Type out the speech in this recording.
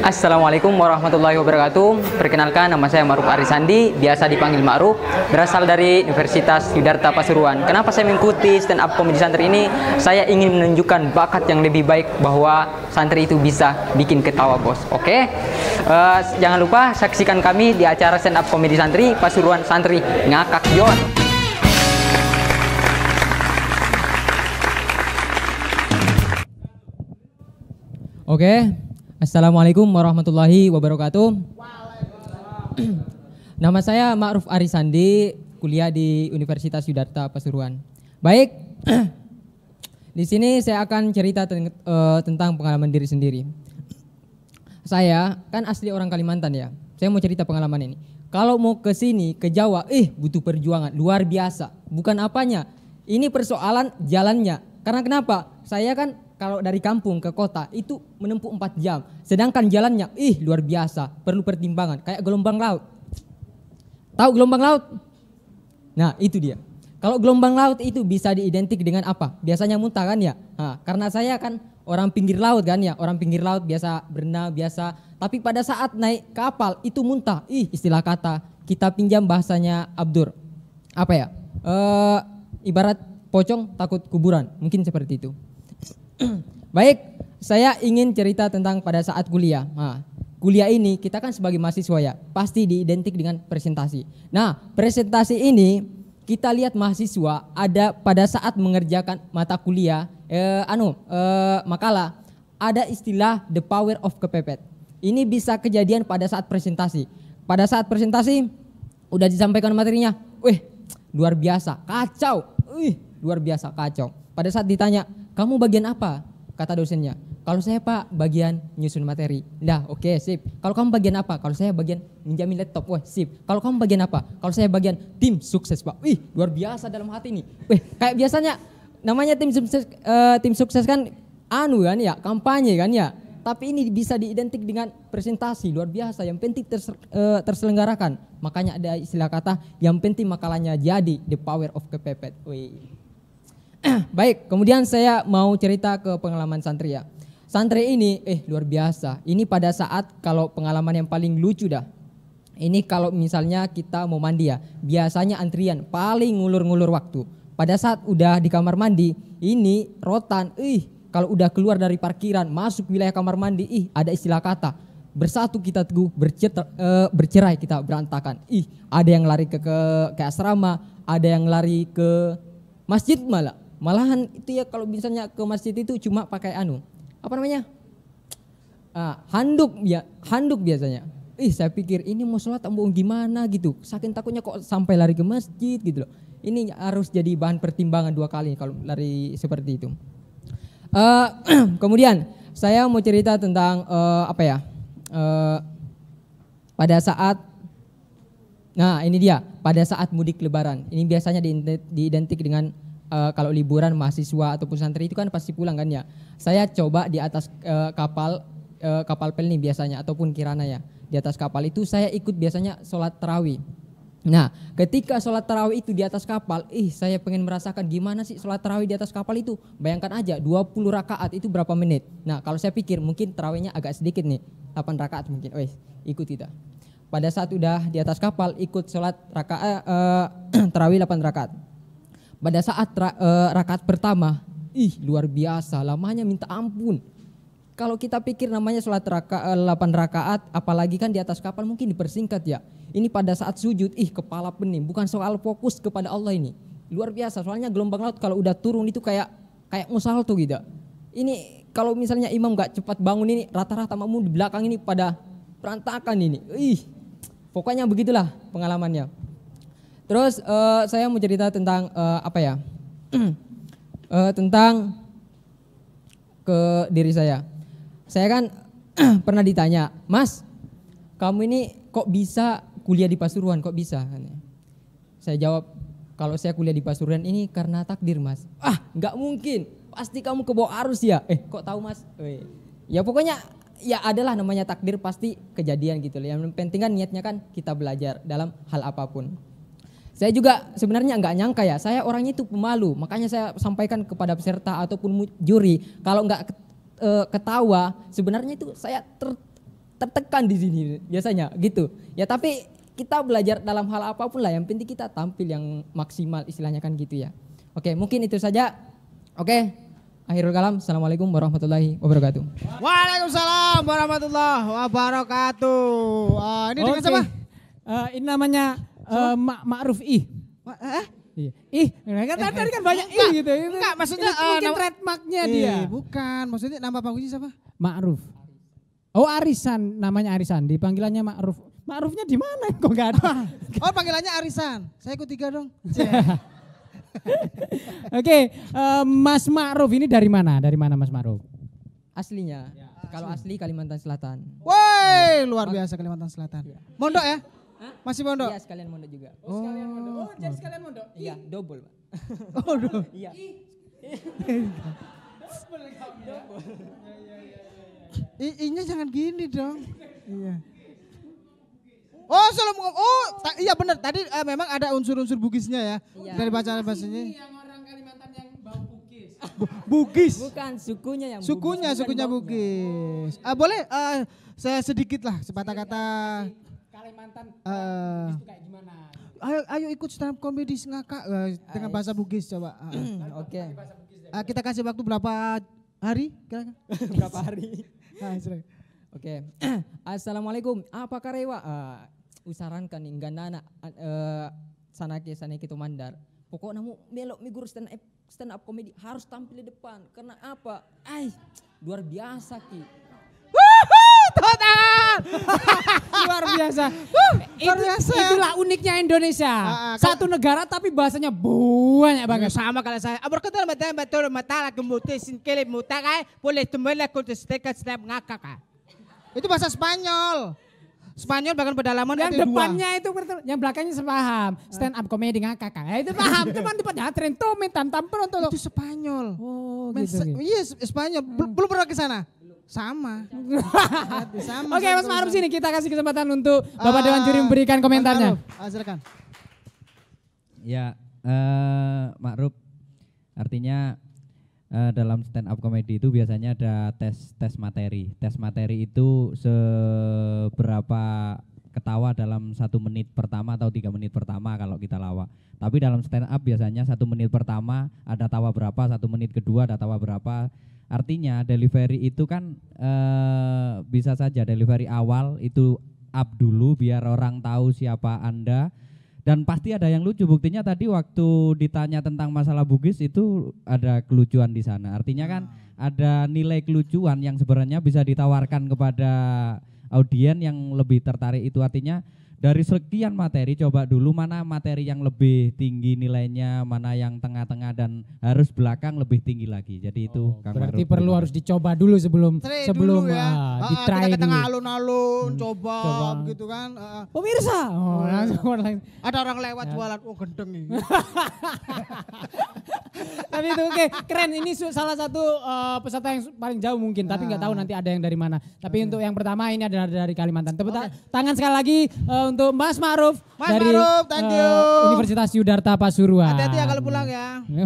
Assalamualaikum warahmatullahi wabarakatuh. Perkenalkan nama saya Maruf Arisandi, biasa dipanggil Maruf, berasal dari Universitas Yudarta Pasuruan. Kenapa saya mengikuti stand up comedy santri ini? Saya ingin menunjukkan bakat yang lebih baik bahwa santri itu bisa bikin ketawa bos. Oke? Okay? Uh, eh, jangan lupa saksikan kami di acara stand up comedy santri Pasuruan Santri Ngakak Yon. Oke, okay. Assalamualaikum warahmatullahi wabarakatuh. Nama saya Ma'ruf Arisandi, kuliah di Universitas Yudarta Pasuruan. Baik, di sini saya akan cerita ten, uh, tentang pengalaman diri sendiri. Saya kan asli orang Kalimantan ya. Saya mau cerita pengalaman ini. Kalau mau ke sini ke Jawa, eh butuh perjuangan luar biasa. Bukan apanya, ini persoalan jalannya. Karena kenapa? Saya kan kalau dari kampung ke kota itu menempuh 4 jam. Sedangkan jalannya ih luar biasa, perlu pertimbangan kayak gelombang laut. Tahu gelombang laut? Nah, itu dia. Kalau gelombang laut itu bisa diidentik dengan apa? Biasanya muntah kan ya? Nah, karena saya kan orang pinggir laut kan ya, orang pinggir laut biasa berenang, biasa. Tapi pada saat naik kapal itu muntah. Ih, istilah kata kita pinjam bahasanya Abdur. Apa ya? E, ibarat pocong takut kuburan, mungkin seperti itu. Baik, saya ingin cerita tentang pada saat kuliah. Nah, kuliah ini kita kan sebagai mahasiswa ya, pasti diidentik dengan presentasi. Nah, presentasi ini kita lihat mahasiswa ada pada saat mengerjakan mata kuliah eh, anu eh, makalah ada istilah the power of kepepet. Ini bisa kejadian pada saat presentasi. Pada saat presentasi udah disampaikan materinya, wih luar biasa, kacau, wih luar biasa kacau. Pada saat ditanya, kamu bagian apa? Kata dosennya, kalau saya pak bagian nyusun materi. dah oke okay, sip. Kalau kamu bagian apa? Kalau saya bagian menjamin laptop. Wah sip. Kalau kamu bagian apa? Kalau saya bagian tim sukses pak. Wih luar biasa dalam hati ini. Wih kayak biasanya namanya tim sukses, eh, tim sukses kan anu kan ya kampanye kan ya. Tapi ini bisa diidentik dengan presentasi luar biasa. Yang penting eh, terselenggarakan. Makanya ada istilah kata yang penting makalahnya jadi the power of kepepet. Wih. Baik, kemudian saya mau cerita ke pengalaman santri ya. Santri ini, eh luar biasa. Ini pada saat kalau pengalaman yang paling lucu dah. Ini kalau misalnya kita mau mandi ya, biasanya antrian paling ngulur-ngulur waktu. Pada saat udah di kamar mandi, ini rotan, ih kalau udah keluar dari parkiran, masuk wilayah kamar mandi, ih ada istilah kata. Bersatu kita teguh, bercer, eh, bercerai kita berantakan. Ih ada yang lari ke, ke, ke asrama, ada yang lari ke masjid malah Malahan itu ya kalau misalnya ke masjid itu cuma pakai anu apa namanya uh, handuk ya handuk biasanya. Ih saya pikir ini mau sholat mau gimana gitu. Saking takutnya kok sampai lari ke masjid gitu loh. Ini harus jadi bahan pertimbangan dua kali kalau lari seperti itu. Uh, kemudian saya mau cerita tentang uh, apa ya? Uh, pada saat Nah, ini dia. Pada saat mudik lebaran. Ini biasanya diidentik dengan uh, kalau liburan mahasiswa ataupun santri itu kan pasti pulang kan ya. Saya coba di atas uh, kapal uh, kapal pelni biasanya ataupun kirana ya. Di atas kapal itu saya ikut biasanya sholat terawih. Nah, ketika sholat tarawih itu di atas kapal, ih saya pengen merasakan gimana sih sholat tarawih di atas kapal itu. Bayangkan aja 20 rakaat itu berapa menit. Nah, kalau saya pikir mungkin tarawihnya agak sedikit nih, 8 rakaat mungkin. Wes, ikut kita. Pada saat udah di atas kapal ikut sholat rakaat eh, tarawih 8 rakaat pada saat ra, uh, rakaat pertama, ih luar biasa lamanya minta ampun. Kalau kita pikir namanya sholat raka, uh, eh, 8 rakaat, apalagi kan di atas kapal mungkin dipersingkat ya. Ini pada saat sujud, ih kepala pening, bukan soal fokus kepada Allah ini. Luar biasa, soalnya gelombang laut kalau udah turun itu kayak kayak musal tuh gitu. Ini kalau misalnya imam gak cepat bangun ini, rata-rata makmum di belakang ini pada perantakan ini. Ih, pokoknya begitulah pengalamannya. Terus uh, saya mau cerita tentang uh, apa ya? uh, tentang ke diri saya. Saya kan pernah ditanya, Mas, kamu ini kok bisa kuliah di Pasuruan? Kok bisa? Saya jawab, kalau saya kuliah di Pasuruan ini karena takdir, Mas. Ah, nggak mungkin. Pasti kamu kebawa arus ya. Eh, kok tahu, Mas? Eh. Ya pokoknya ya adalah namanya takdir pasti kejadian gitu. Yang penting kan niatnya kan kita belajar dalam hal apapun. Saya juga sebenarnya nggak nyangka ya, saya orangnya itu pemalu, makanya saya sampaikan kepada peserta ataupun juri, kalau nggak eh, ketawa, sebenarnya itu saya ter, tertekan di sini biasanya gitu. Ya tapi kita belajar dalam hal apapun lah, yang penting kita tampil yang maksimal istilahnya kan gitu ya. Oke, mungkin itu saja. Oke, akhirul kalam. Assalamualaikum warahmatullahi wabarakatuh. Waalaikumsalam warahmatullahi wabarakatuh. Uh, ini okay. dengan siapa? Uh, ini namanya uh, eh, Mak Ma'ruf Ih. Eh? Ih, iya. nah, kan tadi, tadi kan banyak enggak, ih gitu, gitu. Enggak, enggak, maksudnya uh, mungkin trademarknya dia. Iya, bukan, maksudnya nama panggungnya siapa? Ma'ruf. Oh, Arisan namanya Arisan, dipanggilannya Ma'ruf. Ma'rufnya di mana kok enggak ada? Ah, oh, panggilannya Arisan. Saya ikut tiga dong. Iya. Oke, okay, uh, eh, Mas Ma'ruf ini dari mana? Dari mana Mas Ma'ruf? Aslinya. Ya. Kalau asli Kalimantan Selatan. Woi, luar biasa Kalimantan Selatan. Mondok ya? Hah? Masih mondok? Iya sekalian mondok juga. Oh, sekalian mondok. Oh, oh, jadi sekalian mondok? Iya, double pak. oh, double? Iya. double kamu ya? Iya, iya, iya. I-nya jangan gini dong. iya. Oh, salam. oh ta- iya benar tadi eh, memang ada unsur-unsur Bugisnya ya. Iya. Dari bacaan bahasanya. Yang orang Kalimantan yang bau Bugis. Bugis. Bukan sukunya yang Sukunya, Bugis. sukunya Bugis. Ah, boleh eh, saya sedikit lah sepatah iya, iya. kata. Kalimantan uh, kayak gimana? Ayo ayo ikut stand up comedy ngakak uh, eh, dengan bahasa Bugis coba. Ah, ah. Oke. Okay. Uh, ah, kita kasih waktu berapa hari? Kira-kira. berapa hari? Oke. Okay. Assalamualaikum. Apa karewa? Uh, usarankan nih nana uh, ke sana itu mandar. Pokoknya mau melok migur stand up stand up comedy harus tampil di depan. Karena apa? Ay, luar biasa ki. Wuhu, total biasa. luar biasa. Itu, itulah uniknya Indonesia. Uh, uh, Satu negara tapi bahasanya banyak banget. Hmm, sama kalau saya. Abrakadal madam betul matala kemutusin kelip mutakai boleh tembelah kuntus tekat setiap ngakak. Itu bahasa Spanyol. Spanyol bahkan pedalaman yang depannya dua. itu yang belakangnya sepaham ah. stand up komedi kakak ya itu paham cuman di pada tren tuh tamper untuk itu Spanyol oh Men, gitu, gitu. iya Spanyol belum pernah ke sana sama. sama Oke, Mas Ma'ruf sini kita kasih kesempatan untuk Bapak uh, Dewan Juri memberikan komentarnya. Ma'ruf, ah, silakan. Ya, uh, Ma'ruf artinya uh, dalam stand up comedy itu biasanya ada tes tes materi. Tes materi itu seberapa ketawa dalam satu menit pertama atau tiga menit pertama kalau kita lawak. Tapi dalam stand up biasanya satu menit pertama ada tawa berapa, satu menit kedua ada tawa berapa, Artinya delivery itu kan eh, bisa saja delivery awal itu up dulu biar orang tahu siapa Anda. Dan pasti ada yang lucu. Buktinya tadi waktu ditanya tentang masalah Bugis itu ada kelucuan di sana. Artinya kan ah. ada nilai kelucuan yang sebenarnya bisa ditawarkan kepada audien yang lebih tertarik itu artinya dari sekian materi coba dulu mana materi yang lebih tinggi nilainya, mana yang tengah-tengah dan harus belakang lebih tinggi lagi. Jadi itu oh, Kang Berarti perlu harus dicoba dulu sebelum Tri sebelum dulu ya. Uh, di kita ke tengah alun-alun hmm, coba, coba gitu kan. Uh. Pemirsa. Oh, oh, ya. Ada orang lewat ya. jualan oh gendeng ini. Tapi itu oke, okay. keren. Ini salah satu uh, peserta yang paling jauh mungkin, tapi nggak tahu ah. nanti ada yang dari mana. Tapi okay. untuk yang pertama ini adalah dari Kalimantan. Tepuk okay. tangan sekali lagi uh, untuk Mas Maruf Mas dari Maruf, thank eh, you. Uh, Universitas Yudarta Pasuruan. Hati-hati ya kalau pulang ya.